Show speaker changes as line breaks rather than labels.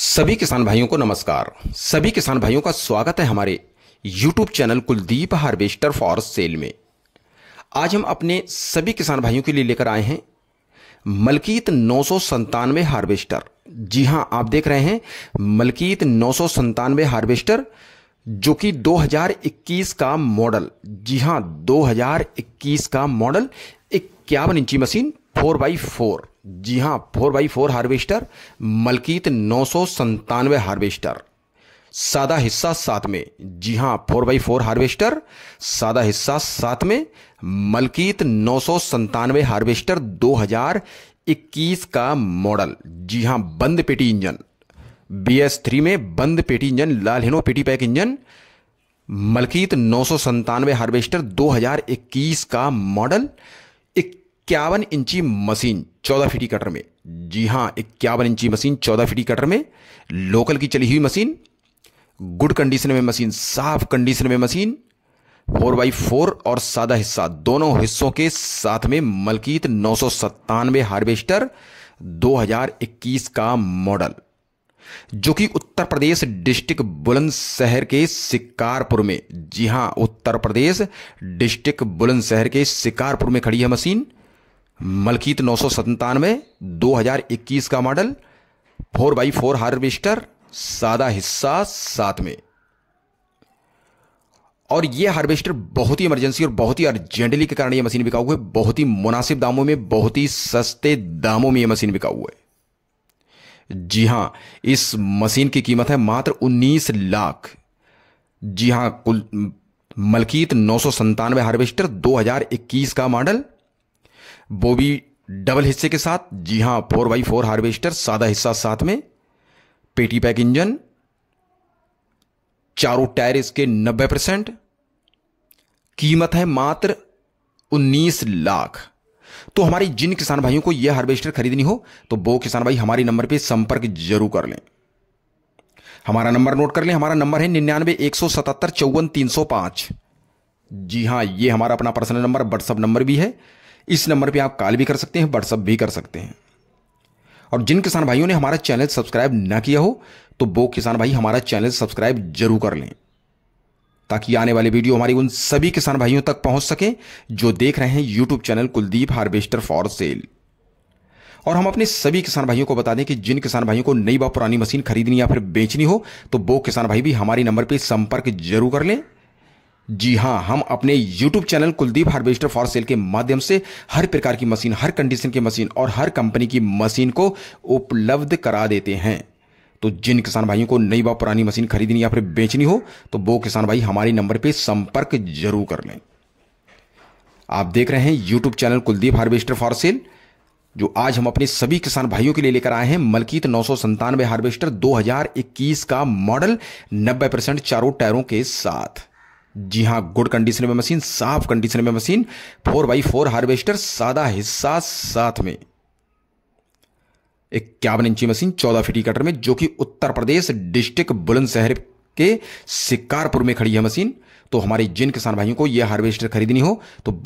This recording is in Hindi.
सभी किसान भाइयों को नमस्कार सभी किसान भाइयों का स्वागत है हमारे YouTube channel Kuldeep harvester for sale में आज हम अपने सभी किसान भाइयों के लिए लेकर आए हैं मलकीत नौ सौ हार्वेस्टर जी हां आप देख रहे हैं मलकीत नौ सौ हार्वेस्टर जो कि 2021 का मॉडल जी हां 2021 का मॉडल इक्यावन इंची मशीन फोर बाई फोर जी हाँ four by four harvester Malkit नौ सौ संतानवे हार्वेस्टर सादा हिस्सा साथ में जी हाँ फोर बाई फोर हार्वेस्टर सादा हिस्सा साथ में मलकीत नौ सौ संतानवे हार्वेस्टर दो हजार इक्कीस का मॉडल जी हाँ बंद पेटी इंजन बी एस थ्री में बंद पेटी इंजन लाल हिनो पेटी पैक इंजन मलकीत नौ सौ संतानवे हार्वेस्टर दो हजार इक्कीस का मॉडल इक्यावन इंची मशीन चौदह फीटी कटर में जी हाँ इक्यावन इंची मशीन चौदह फीटी कटर में लोकल की चली हुई मशीन गुड कंडीशन में मशीन साफ कंडीशन में मशीन फोर बाई फोर और सादा हिस्सा दोनों हिस्सों के साथ में मलकीत नौ सौ सत्तानवे हार्वेस्टर दो हजार इक्कीस का मॉडल जो कि उत्तर प्रदेश डिस्ट्रिक्ट बुलंदशहर के शिकारपुर में जी हां उत्तर प्रदेश डिस्ट्रिक्ट बुलंदशहर के शिकारपुर में खड़ी है मशीन मलकीत नौ सौ सत्तानवे दो हजार इक्कीस का model four by four harvester सादा हिस्सा साथ में और ये हार्वेस्टर बहुत ही इमरजेंसी और बहुत ही अर्जेंटली के कारण ये मशीन बिका हुआ है बहुत ही मुनासिब दामों में बहुत ही सस्ते दामों में ये मशीन बिका हुआ है जी हां इस मशीन की कीमत है मात्र 19 लाख जी हां कुल मलकीत नौ सौ संतानवे हार्वेस्टर 2021 का मॉडल भी डबल हिस्से के साथ जी हाँ फोर बाई फोर हार्वेस्टर सादा हिस्सा साथ में पेटी पैक इंजन चारों टायर इसके नब्बे परसेंट कीमत है मात्र उन्नीस लाख तो हमारे जिन किसान भाइयों को यह हार्वेस्टर खरीदनी हो तो वो किसान भाई हमारे नंबर पर संपर्क जरूर कर लें हमारा नंबर नोट कर लें हमारा नंबर है निन्यानवे एक सौ सतहत्तर चौवन तीन सौ पांच जी हाँ ये हमारा अपना पर्सनल नंबर व्हाट्सअप नंबर भी है इस नंबर पे आप कॉल भी कर सकते हैं व्हाट्सअप भी कर सकते हैं और जिन किसान भाइयों ने हमारा चैनल सब्सक्राइब ना किया हो तो वो किसान भाई हमारा चैनल सब्सक्राइब जरूर कर लें ताकि आने वाली वीडियो हमारी उन सभी किसान भाइयों तक पहुंच सके जो देख रहे हैं YouTube channel Kuldeep harvester for sale और हम अपने सभी किसान भाइयों को बता दें कि जिन किसान भाइयों को नई व पुरानी मशीन खरीदनी या फिर बेचनी हो तो वो किसान भाई भी हमारे नंबर पर संपर्क जरूर कर लें जी हाँ हम अपने YouTube channel Kuldeep harvester for sale के माध्यम से हर प्रकार की मशीन हर कंडीशन की मशीन और हर कंपनी की मशीन को उपलब्ध करा देते हैं तो जिन किसान भाइयों को नई व पुरानी मशीन खरीदनी या फिर बेचनी हो तो वो किसान भाई हमारे नंबर पर संपर्क जरूर कर लें आप देख रहे हैं YouTube channel Kuldeep harvester for sale जो आज हम अपने सभी किसान भाइयों के लिए लेकर आए हैं मलकीत नौ सौ संतानवे हार्वेस्टर 2021 का मॉडल 90 परसेंट चारों टायरों के साथ जी हाँ गुड कंडीशन में मशीन साफ कंडीशन में machine four by four harvester सादा हिस्सा साथ में इक्यावन इंची मशीन चौदह फिटी कटर में जो कि उत्तर प्रदेश डिस्ट्रिक्ट बुलंदशहर के शिकारपुर में खड़ी है मशीन तो हमारे जिन किसान भाइयों को यह हार्वेस्टर खरीदनी हो तो